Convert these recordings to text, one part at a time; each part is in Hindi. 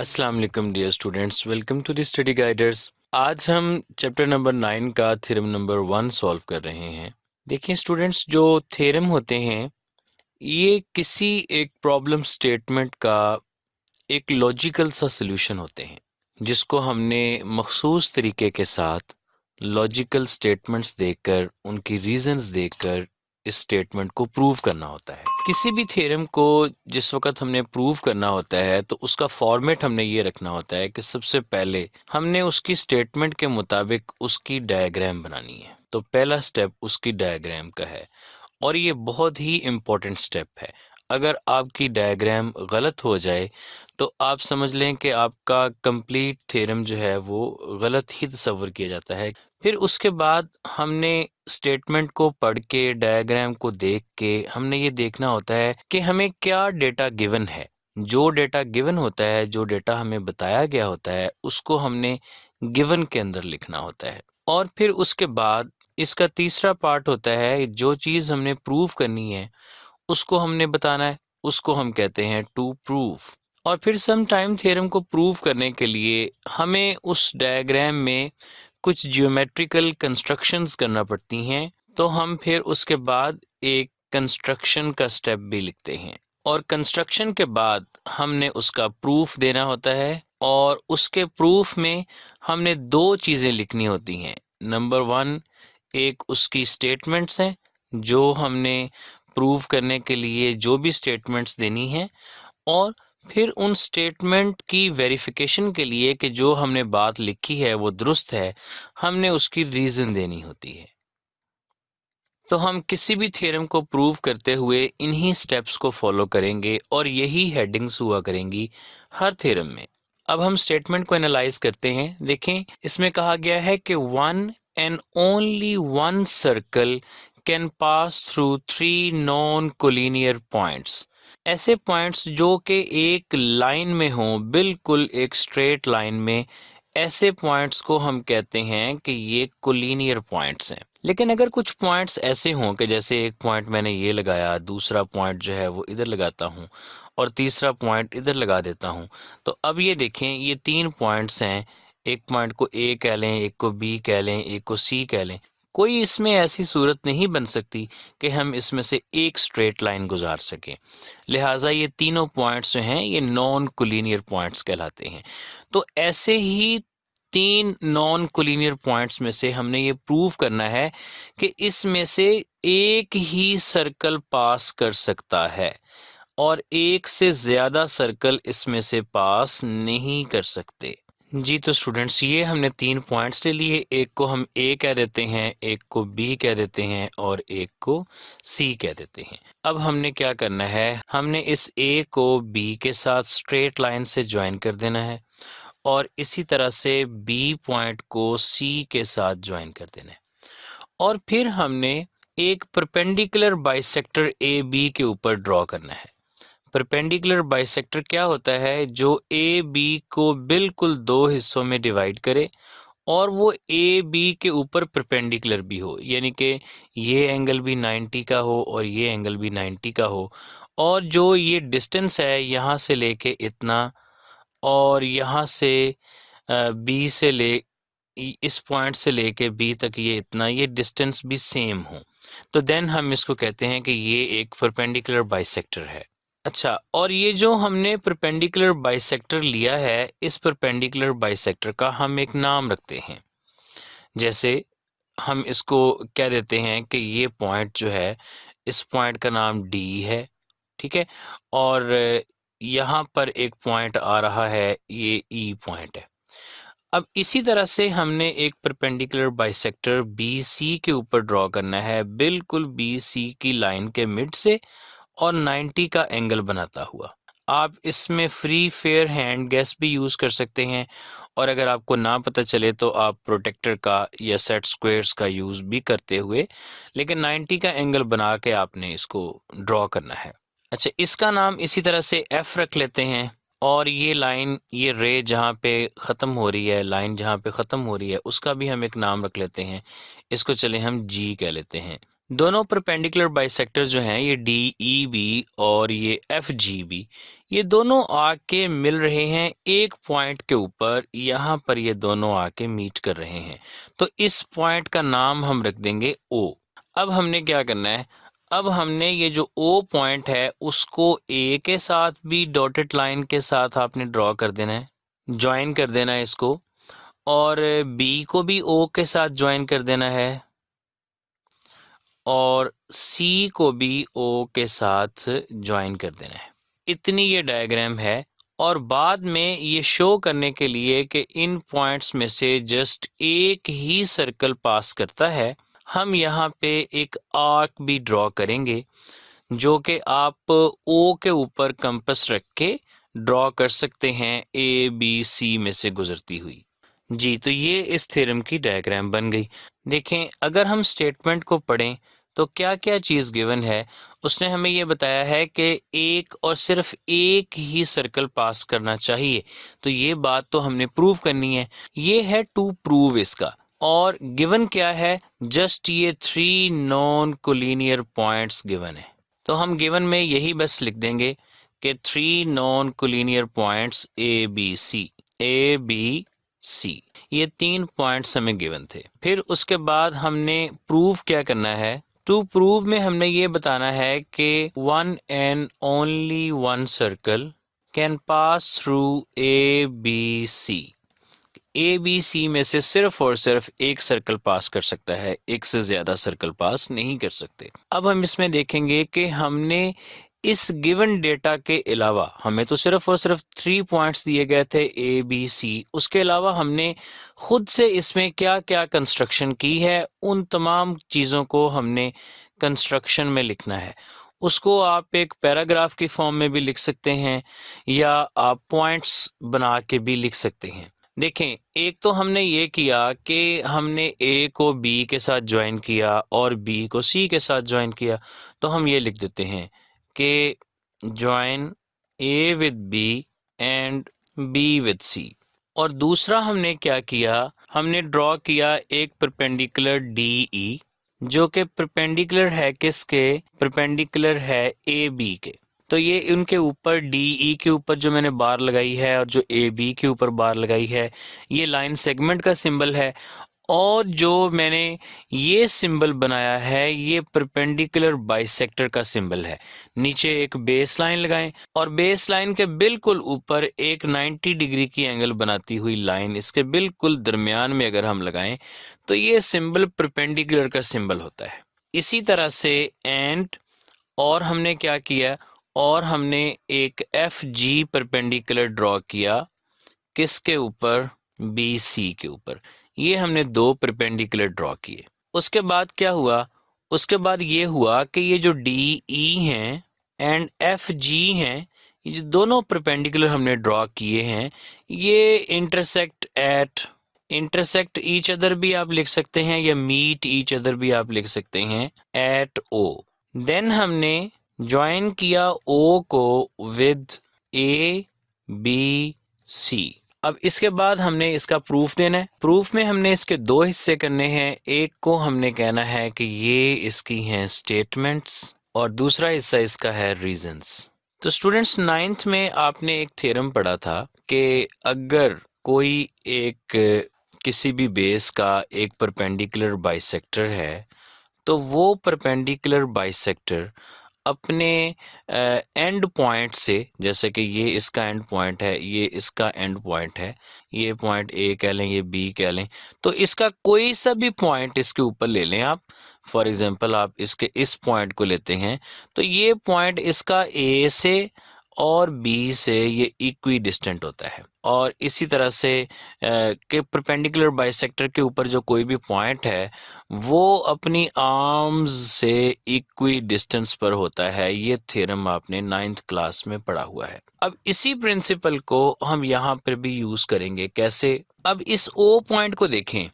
अस्सलाम वालेकुम dear students welcome to the study guiders आज हम चैप्टर नंबर नाइन का थ्योरम नंबर वन सॉल्व कर रहे हैं देखिए स्टूडेंट्स जो थ्योरम होते हैं ये किसी एक प्रॉब्लम स्टेटमेंट का एक लॉजिकल सा सोल्यूशन होते हैं जिसको हमने मखसूस तरीके के साथ लॉजिकल स्टेटमेंट्स कर उनकी रीजंस कर इस स्टेटमेंट को प्रूव करना होता है किसी भी थ्योरम को जिस वक्त हमने प्रूव करना होता है तो उसका फॉर्मेट हमने ये रखना होता है कि सबसे पहले हमने उसकी स्टेटमेंट के मुताबिक उसकी डायग्राम बनानी है तो पहला स्टेप उसकी डायग्राम का है और ये बहुत ही इम्पोर्टेंट स्टेप है अगर आपकी डायग्राम गलत हो जाए तो आप समझ लें कि आपका कंप्लीट थ्योरम जो है वो गलत ही तस्वर किया जाता है फिर उसके बाद हमने स्टेटमेंट को पढ़ के डायग्राम को देख के हमने ये देखना होता है कि हमें क्या डेटा गिवन है जो डेटा गिवन होता है जो डेटा हमें बताया गया होता है उसको हमने गिवन के अंदर लिखना होता है और फिर उसके बाद इसका तीसरा पार्ट होता है जो चीज़ हमने प्रूव करनी है उसको हमने बताना है उसको हम कहते हैं टू प्रूफ और फिर सम टाइम थ्योरम को प्रूव करने के लिए हमें उस डायग्राम में कुछ ज्योमेट्रिकल कंस्ट्रक्शंस करना पड़ती हैं तो हम फिर उसके बाद एक कंस्ट्रक्शन का स्टेप भी लिखते हैं और कंस्ट्रक्शन के बाद हमने उसका प्रूफ देना होता है और उसके प्रूफ में हमने दो चीज़ें लिखनी होती हैं नंबर वन एक उसकी स्टेटमेंट्स हैं जो हमने प्रूव करने के लिए जो भी स्टेटमेंट्स देनी है और फिर उन स्टेटमेंट की वेरिफिकेशन के लिए कि जो हमने बात लिखी है वो दुरुस्त है हमने उसकी रीज़न देनी होती है तो हम किसी भी थ्योरम को प्रूव करते हुए इन्हीं स्टेप्स को फॉलो करेंगे और यही हेडिंग्स हुआ करेंगी हर थ्योरम में अब हम स्टेटमेंट को एनालाइज करते हैं देखें इसमें कहा गया है कि one and only one circle can pass through three non collinear points ऐसे पॉइंट्स जो कि एक लाइन में हों बिल्कुल एक स्ट्रेट लाइन में ऐसे पॉइंट्स को हम कहते हैं कि ये कोलिनियर पॉइंट्स हैं लेकिन अगर कुछ पॉइंट्स ऐसे हों कि जैसे एक पॉइंट मैंने ये लगाया दूसरा पॉइंट जो है वो इधर लगाता हूँ और तीसरा पॉइंट इधर लगा देता हूँ तो अब ये देखें ये तीन पॉइंट्स हैं एक पॉइंट को ए कह लें एक को बी कह लें एक को सी कह लें कोई इसमें ऐसी सूरत नहीं बन सकती कि हम इसमें से एक स्ट्रेट लाइन गुजार सकें लिहाजा ये तीनों पॉइंट्स जो हैं ये नॉन कुलीनियर पॉइंट्स कहलाते हैं तो ऐसे ही तीन नॉन कुलिनियर पॉइंट्स में से हमने ये प्रूव करना है कि इसमें से एक ही सर्कल पास कर सकता है और एक से ज़्यादा सर्कल इसमें से पास नहीं कर सकते जी तो स्टूडेंट्स ये हमने तीन पॉइंट्स ले लिए एक को हम ए कह देते हैं एक को बी कह देते हैं और एक को सी कह देते हैं अब हमने क्या करना है हमने इस ए को बी के साथ स्ट्रेट लाइन से ज्वाइन कर देना है और इसी तरह से बी पॉइंट को सी के साथ ज्वाइन कर देना है और फिर हमने एक परपेंडिकुलर बाइसेक्टर ए बी के ऊपर ड्रॉ करना है परपेंडिकुलर बाइसेक्टर क्या होता है जो ए बी को बिल्कुल दो हिस्सों में डिवाइड करे और वो ए बी के ऊपर परपेंडिकुलर भी हो यानी कि ये एंगल भी 90 का हो और ये एंगल भी 90 का हो और जो ये डिस्टेंस है यहाँ से लेके इतना और यहाँ से बी से ले इस पॉइंट से लेके बी तक ये इतना ये डिस्टेंस भी सेम हो तो देन हम इसको कहते हैं कि ये एक परपेंडिकुलर बाइसेक्टर है अच्छा और ये जो हमने परपेंडिकुलर बाइसेक्टर लिया है इस परपेंडिकुलर बाइसेक्टर का हम एक नाम रखते हैं जैसे हम इसको कह देते हैं कि ये पॉइंट जो है इस पॉइंट का नाम डी है ठीक है और यहाँ पर एक पॉइंट आ रहा है ये ई e पॉइंट है अब इसी तरह से हमने एक परपेंडिकुलर बाइसेक्टर बी सी के ऊपर ड्रॉ करना है बिल्कुल बी सी की लाइन के मिड से और 90 का एंगल बनाता हुआ आप इसमें फ्री फेयर हैंड गैस भी यूज़ कर सकते हैं और अगर आपको ना पता चले तो आप प्रोटेक्टर का या सेट स्क्वेयर्स का यूज़ भी करते हुए लेकिन 90 का एंगल बना के आपने इसको ड्रॉ करना है अच्छा इसका नाम इसी तरह से एफ़ रख लेते हैं और ये लाइन ये रे जहाँ पे ख़त्म हो रही है लाइन जहाँ पे ख़त्म हो रही है उसका भी हम एक नाम रख लेते हैं इसको चले हम जी कह लेते हैं दोनों परपेंडिकुलर बाइसेक्टर जो हैं ये डी ई बी और ये एफ जी बी ये दोनों आके मिल रहे हैं एक पॉइंट के ऊपर यहाँ पर ये दोनों आके मीट कर रहे हैं तो इस पॉइंट का नाम हम रख देंगे ओ अब हमने क्या करना है अब हमने ये जो ओ पॉइंट है उसको ए के साथ भी डॉटेड लाइन के साथ आपने ड्रॉ कर देना है ज्वाइन कर देना है इसको और बी को भी ओ के साथ ज्वाइन कर देना है और सी को भी ओ के साथ ज्वाइन कर देना है इतनी ये डायग्राम है और बाद में ये शो करने के लिए कि इन पॉइंट्स में से जस्ट एक ही सर्कल पास करता है हम यहाँ पे एक आर्क भी ड्रॉ करेंगे जो कि आप ओ के ऊपर कंपस रख के ड्रॉ कर सकते हैं ए बी सी में से गुजरती हुई जी तो ये इस थ्योरम की डायग्राम बन गई देखें अगर हम स्टेटमेंट को पढ़ें तो क्या क्या चीज़ गिवन है उसने हमें ये बताया है कि एक और सिर्फ एक ही सर्कल पास करना चाहिए तो ये बात तो हमने प्रूव करनी है ये है टू प्रूव इसका और गिवन क्या है जस्ट ये three non collinear points given है तो हम गिवन में यही बस लिख देंगे कि three non collinear points A B C A B C ये तीन पॉइंट्स हमें गिवन थे फिर उसके बाद हमने प्रूव क्या करना है टू प्रूव में हमने ये बताना है कि one and only one circle can pass through A B C A B C में से सिर्फ और सिर्फ एक सर्कल पास कर सकता है एक से ज्यादा सर्कल पास नहीं कर सकते अब हम इसमें देखेंगे कि हमने इस गिवन डेटा के अलावा हमें तो सिर्फ और सिर्फ थ्री पॉइंट्स दिए गए थे ए बी सी उसके अलावा हमने खुद से इसमें क्या क्या कंस्ट्रक्शन की है उन तमाम चीज़ों को हमने कंस्ट्रक्शन में लिखना है उसको आप एक पैराग्राफ की फॉर्म में भी लिख सकते हैं या आप पॉइंट्स बना के भी लिख सकते हैं देखें एक तो हमने ये किया कि हमने ए को बी के साथ ज्वाइन किया और बी को सी के साथ ज्वाइन किया तो हम ये लिख देते हैं के join A with B and B with C और दूसरा हमने क्या किया हमने ड्रॉ किया एक परपेंडिकुलर डी ई जो कि परपेंडिकुलर है किसके परपेंडिकुलर है ए बी के तो ये उनके ऊपर डी ई e के ऊपर जो मैंने बार लगाई है और जो ए बी के ऊपर बार लगाई है ये लाइन सेगमेंट का सिंबल है और जो मैंने ये सिंबल बनाया है ये परपेंडिकुलर बाइसेक्टर का सिंबल है नीचे एक बेस लाइन लगाएं और बेस लाइन के बिल्कुल ऊपर एक 90 डिग्री की एंगल बनाती हुई लाइन इसके बिल्कुल दरमियान में अगर हम लगाएं तो ये सिंबल परपेंडिकुलर का सिंबल होता है इसी तरह से एंड और हमने क्या किया और हमने एक एफ जी परपेंडिकुलर ड्रॉ किया किसके ऊपर बी सी के ऊपर ये हमने दो प्रपेंडिकुलर ड्रॉ किए उसके बाद क्या हुआ उसके बाद ये हुआ कि ये जो डी ई e हैं एंड एफ जी हैं ये जो दोनों प्रपेंडिकुलर हमने ड्रॉ किए हैं ये intersect at intersect each other भी आप लिख सकते हैं या मीट ईच अदर भी आप लिख सकते हैं एट ओ देन हमने ज्वाइन किया ओ को विद ए बी सी अब इसके बाद हमने इसका प्रूफ देना है प्रूफ में हमने इसके दो हिस्से करने हैं एक को हमने कहना है कि ये इसकी हैं स्टेटमेंट्स और दूसरा हिस्सा इसका है रीजंस तो स्टूडेंट्स नाइन्थ में आपने एक थ्योरम पढ़ा था कि अगर कोई एक किसी भी बेस का एक परपेंडिकुलर बाइसेक्टर है तो वो परपेंडिकुलर बाइसेक्टर अपने एंड पॉइंट से जैसे कि ये इसका एंड पॉइंट है ये इसका एंड पॉइंट है ये पॉइंट ए कह लें ये बी कह लें तो इसका कोई सा भी पॉइंट इसके ऊपर ले लें आप फॉर एग्जांपल आप इसके इस पॉइंट को लेते हैं तो ये पॉइंट इसका ए से और बी से ये इक्वी डिस्टेंट होता है और इसी तरह से के परपेंडिकुलर बाइसेक्टर के ऊपर जो कोई भी पॉइंट है वो अपनी आर्म्स से इक्वी डिस्टेंस पर होता है ये थ्योरम आपने नाइन्थ क्लास में पढ़ा हुआ है अब इसी प्रिंसिपल को हम यहाँ पर भी यूज़ करेंगे कैसे अब इस ओ पॉइंट को देखें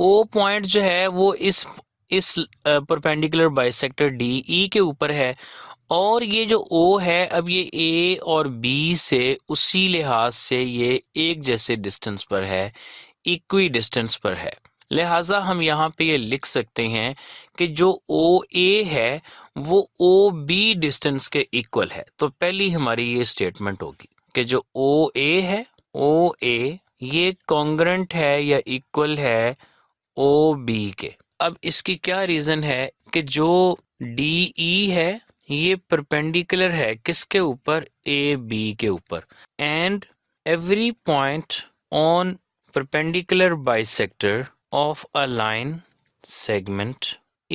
ओ पॉइंट जो है वो इस इस परपेंडिकुलर बाइसेक्टर डी ई के ऊपर है और ये जो ओ है अब ये ए और बी से उसी लिहाज से ये एक जैसे डिस्टेंस पर है इक्वी डिस्टेंस पर है लिहाजा हम यहाँ पे ये लिख सकते हैं कि जो ओ ए है वो ओ बी डिस्टेंस के इक्वल है तो पहली हमारी ये स्टेटमेंट होगी कि जो ओ ए है ओ ए ये कॉन्ग्रेंट है या इक्वल है ओ बी के अब इसकी क्या रीज़न है कि जो डी ई e है ये परपेंडिकुलर है किसके ऊपर ए बी के ऊपर and every point on perpendicular bisector of a line segment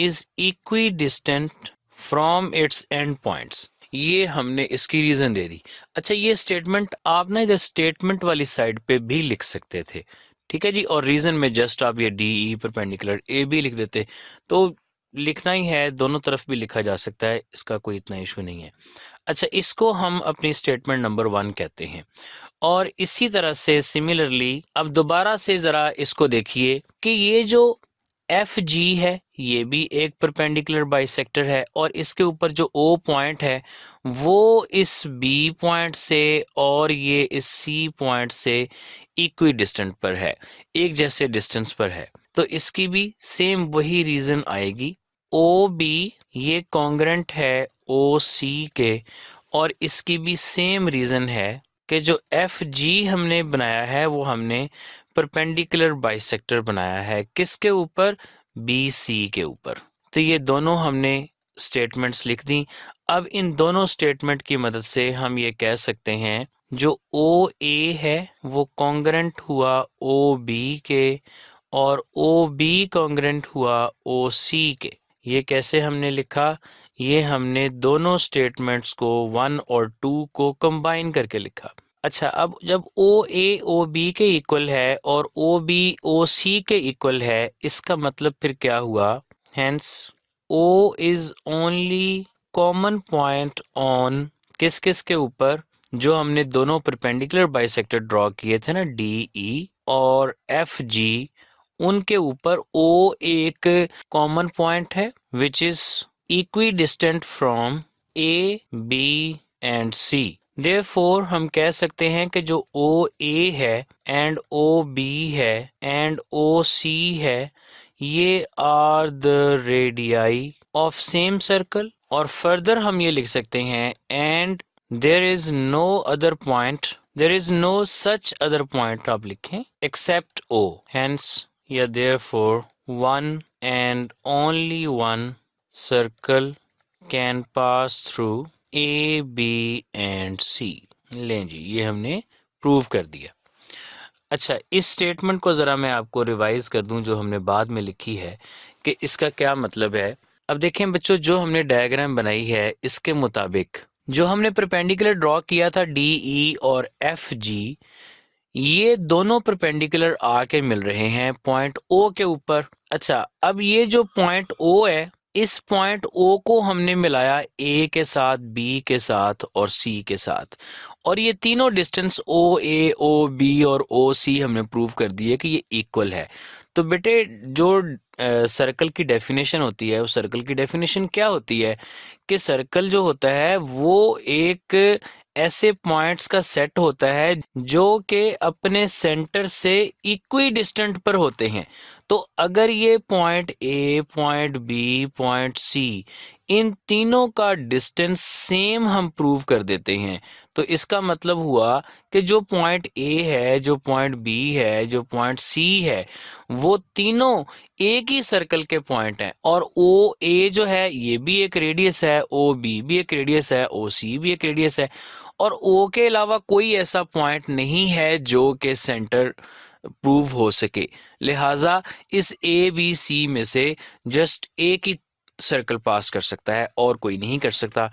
is equidistant from its end points ये हमने इसकी रीजन दे दी अच्छा ये स्टेटमेंट आप ना इधर स्टेटमेंट वाली साइड पे भी लिख सकते थे ठीक है जी और रीजन में जस्ट आप ये D E perpendicular A B लिख देते तो लिखना ही है दोनों तरफ भी लिखा जा सकता है इसका कोई इतना इशू नहीं है अच्छा इसको हम अपनी स्टेटमेंट नंबर वन कहते हैं और इसी तरह से सिमिलरली अब दोबारा से ज़रा इसको देखिए कि ये जो एफ जी है ये भी एक परपेंडिकुलर बाइसेक्टर है और इसके ऊपर जो ओ पॉइंट है वो इस बी पॉइंट से और ये इस सी पॉइंट से इक्वी डिस्टेंट पर है एक जैसे डिस्टेंस पर है तो इसकी भी सेम वही रीज़न आएगी ओ बी ये कॉन्ग्रेंट है ओ सी के और इसकी भी सेम रीज़न है कि जो एफ जी हमने बनाया है वो हमने परपेंडिकुलर बाइसेक्टर बनाया है किसके ऊपर बी सी के ऊपर तो ये दोनों हमने स्टेटमेंट्स लिख दी अब इन दोनों स्टेटमेंट की मदद से हम ये कह सकते हैं जो ओ ए है वो कॉन्ग्रेंट हुआ ओ बी के और ओ बी कॉन्ग्रेंट हुआ ओ सी के ये कैसे हमने लिखा ये हमने दोनों स्टेटमेंट्स को वन और टू को कंबाइन करके लिखा अच्छा अब जब ओ ए ओ बी के इक्वल है और ओ बी ओ सी के इक्वल है इसका मतलब फिर क्या हुआ hence O is only common point on किस किस के ऊपर जो हमने दोनों परपेंडिकुलर बाइसेक्टर ड्रॉ किए थे ना डी ई e, और एफ जी उनके ऊपर ओ एक कॉमन पॉइंट है which is equidistant from A B and C therefore हम कह सकते हैं कि जो ओ ए है एंड ओ बी है एंड ओ सी है ये are the radii of same circle और फर्दर हम ये लिख सकते हैं and there is no other point there is no such other point आप लिखें except O hence Here therefore one and only one circle can pass through A B and C लें जी ये हमने प्रूव कर दिया अच्छा इस स्टेटमेंट को ज़रा मैं आपको रिवाइज़ कर दूं जो हमने बाद में लिखी है कि इसका क्या मतलब है अब देखें बच्चों जो हमने डायग्राम बनाई है इसके मुताबिक जो हमने परपेंडिकुलर ड्रॉ किया था डी ई e और एफ जी ये दोनों परपेंडिकुलर आके मिल रहे हैं पॉइंट ओ के ऊपर अच्छा अब ये जो पॉइंट ओ है इस पॉइंट ओ को हमने मिलाया ए के साथ बी के साथ और सी के साथ और ये तीनों डिस्टेंस ओ ए ओ बी और ओ सी हमने प्रूव कर दी है कि ये इक्वल है तो बेटे जो सर्कल की डेफिनेशन होती है उस सर्कल की डेफिनेशन क्या होती है कि सर्कल जो होता है वो एक ऐसे पॉइंट्स का सेट होता है जो कि अपने सेंटर से इक्वी डिस्टेंट पर होते हैं तो अगर ये point A point B point C इन तीनों का डिस्टेंस सेम हम प्रूव कर देते हैं तो इसका मतलब हुआ कि जो पॉइंट ए है जो पॉइंट बी है जो पॉइंट सी है वो तीनों एक ही सर्कल के पॉइंट हैं और ओ ए जो है ये भी एक रेडियस है ओ बी भी एक रेडियस है ओ सी भी एक रेडियस है और ओ के अलावा कोई ऐसा पॉइंट नहीं है जो कि सेंटर प्रूव हो सके लिहाजा इस ए बी सी में से जस्ट ए की सर्कल पास कर सकता है और कोई नहीं कर सकता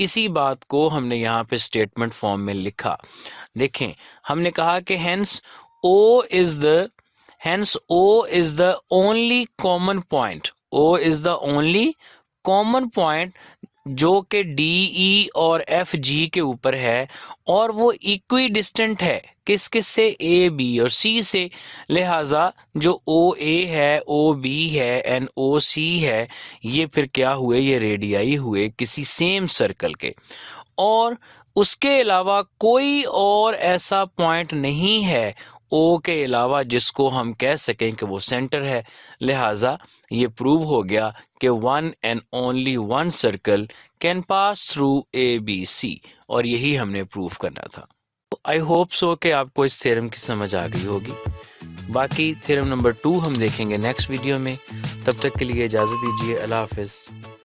इसी बात को हमने यहाँ पे स्टेटमेंट फॉर्म में लिखा देखें हमने कहा कि hence O is the hence O is the only common point O is the only common point जो कि डी ई e और एफ जी के ऊपर है और वो इक्वी डिस्टेंट है किस किस से ए बी और सी से लिहाजा जो ओ ए है ओ बी है एन ओ सी है ये फिर क्या हुए ये रेडियाई हुए किसी सेम सर्कल के और उसके अलावा कोई और ऐसा पॉइंट नहीं है ओ के अलावा जिसको हम कह सकें कि वो सेंटर है लिहाजा ये प्रूव हो गया कि one and only one circle can pass through A B C और यही हमने प्रूव करना था आई होप सो कि आपको इस थ्योरम की समझ आ गई होगी बाकी थ्योरम नंबर टू हम देखेंगे नेक्स्ट वीडियो में तब तक के लिए इजाज़त दीजिए अल्लाह हाफिज़